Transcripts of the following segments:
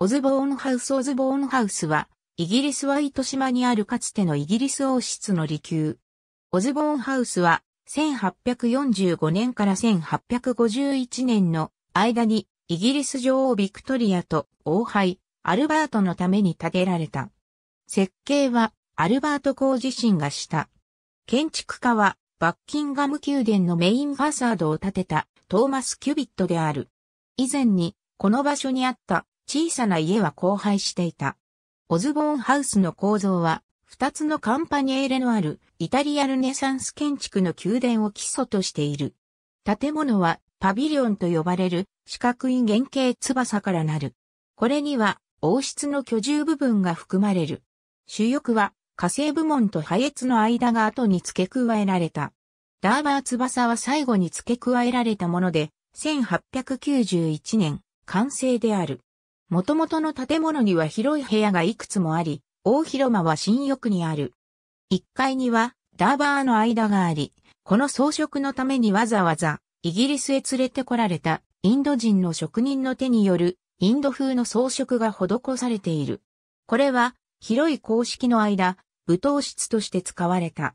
オズボーンハウスオズボーンハウスは、イギリスワイト島にあるかつてのイギリス王室の離宮。オズボーンハウスは、1845年から1851年の間に、イギリス女王ビクトリアと王妃、アルバートのために建てられた。設計は、アルバート公自身がした。建築家は、バッキンガム宮殿のメインファサードを建てたトーマス・キュビットである。以前に、この場所にあった小さな家は荒廃していた。オズボーンハウスの構造は、二つのカンパニエーレのあるイタリアルネサンス建築の宮殿を基礎としている。建物はパビリオンと呼ばれる四角い原型翼からなる。これには王室の居住部分が含まれる。主翼は火星部門と破裂の間が後に付け加えられた。ダーバー翼は最後に付け加えられたもので、1891年完成である。元々の建物には広い部屋がいくつもあり、大広間は新浴にある。1階にはダーバーの間があり、この装飾のためにわざわざイギリスへ連れてこられたインド人の職人の手によるインド風の装飾が施されている。これは広い公式の間、舞踏室として使われた。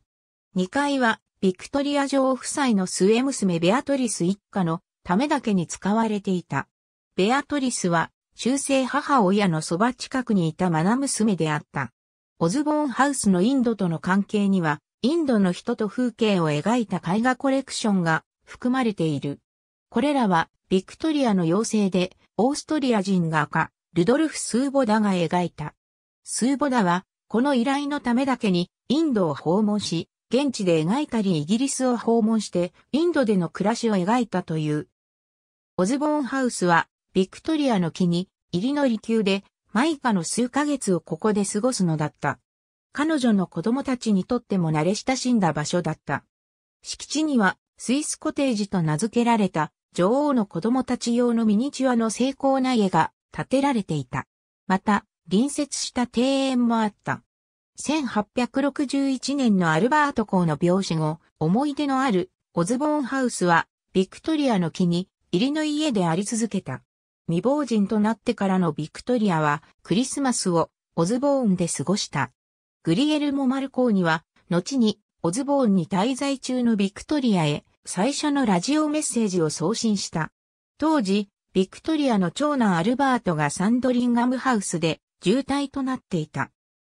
2階はビクトリア女王夫妻の末娘ベアトリス一家のためだけに使われていた。ベアトリスは中世母親のそば近くにいたマナ娘であった。オズボーンハウスのインドとの関係には、インドの人と風景を描いた絵画コレクションが含まれている。これらは、ビクトリアの妖精で、オーストリア人画家、ルドルフ・スーボダが描いた。スーボダは、この依頼のためだけに、インドを訪問し、現地で描いたりイギリスを訪問して、インドでの暮らしを描いたという。オズボーンハウスは、ビクトリアの木に、イリノリ級で、マイカの数ヶ月をここで過ごすのだった。彼女の子供たちにとっても慣れ親しんだ場所だった。敷地には、スイスコテージと名付けられた、女王の子供たち用のミニチュアの精巧な家が建てられていた。また、隣接した庭園もあった。1861年のアルバート校の病死後、思い出のあるオズボーンハウスは、ビクトリアの木に、入りの家であり続けた。未亡人となってからのビクトリアはクリスマスをオズボーンで過ごした。グリエルモ・マルコーニは後にオズボーンに滞在中のビクトリアへ最初のラジオメッセージを送信した。当時、ビクトリアの長男アルバートがサンドリンガムハウスで重体となっていた。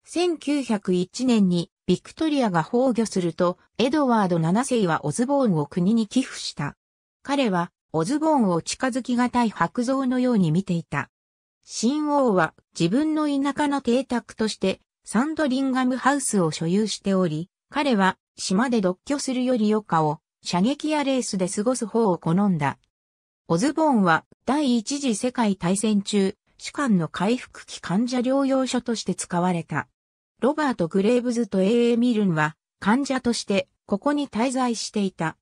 1901年にビクトリアが崩御すると、エドワード7世はオズボーンを国に寄付した。彼はオズボーンを近づきがたい白像のように見ていた。新王は自分の田舎の邸宅としてサンドリンガムハウスを所有しており、彼は島で独居するより余暇を射撃やレースで過ごす方を好んだ。オズボーンは第一次世界大戦中、士官の回復期患者療養所として使われた。ロバート・グレーブズと A.A. ミルンは患者としてここに滞在していた。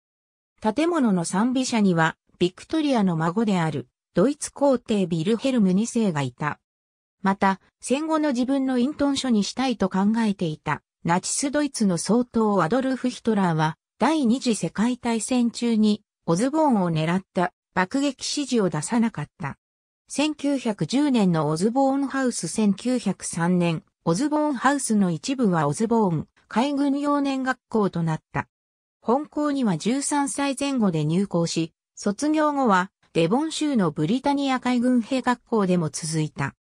建物の賛美者にはビクトリアの孫である、ドイツ皇帝ビルヘルム2世がいた。また、戦後の自分の隠遁書にしたいと考えていた、ナチスドイツの総統アドルフ・ヒトラーは、第二次世界大戦中に、オズボーンを狙った爆撃指示を出さなかった。1910年のオズボーンハウス1903年、オズボーンハウスの一部はオズボーン海軍幼年学校となった。本校には13歳前後で入校し、卒業後は、デボン州のブリタニア海軍兵学校でも続いた。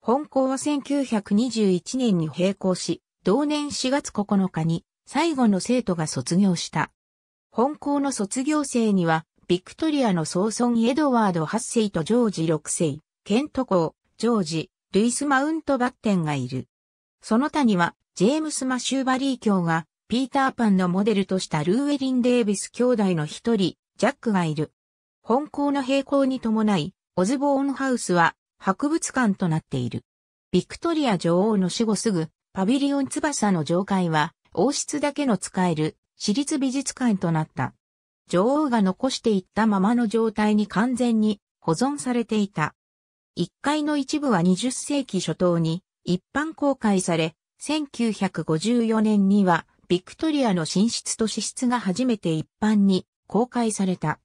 本校は1921年に閉校し、同年4月9日に最後の生徒が卒業した。本校の卒業生には、ビクトリアの総孫エドワード8世とジョージ6世、ケント校、ジョージ、ルイス・マウントバッテンがいる。その他には、ジェームス・マシューバリー教が、ピーターパンのモデルとしたルーウェリン・デービス兄弟の一人、ジャックがいる。本校の閉校に伴い、オズボーンハウスは博物館となっている。ビクトリア女王の死後すぐ、パビリオン翼の上階は、王室だけの使える私立美術館となった。女王が残していったままの状態に完全に保存されていた。1階の一部は20世紀初頭に一般公開され、1954年にはビクトリアの寝室と支室が初めて一般に公開された。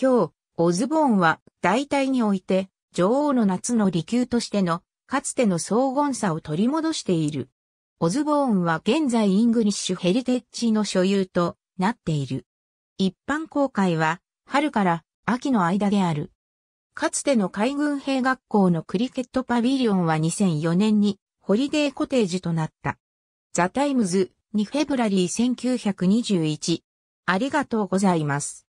今日、オズボーンは大体において女王の夏の離宮としてのかつての荘厳さを取り戻している。オズボーンは現在イングリッシュヘリテッジの所有となっている。一般公開は春から秋の間である。かつての海軍兵学校のクリケットパビリオンは2004年にホリデーコテージとなった。ザ・タイムズ2フェブラリー1921ありがとうございます。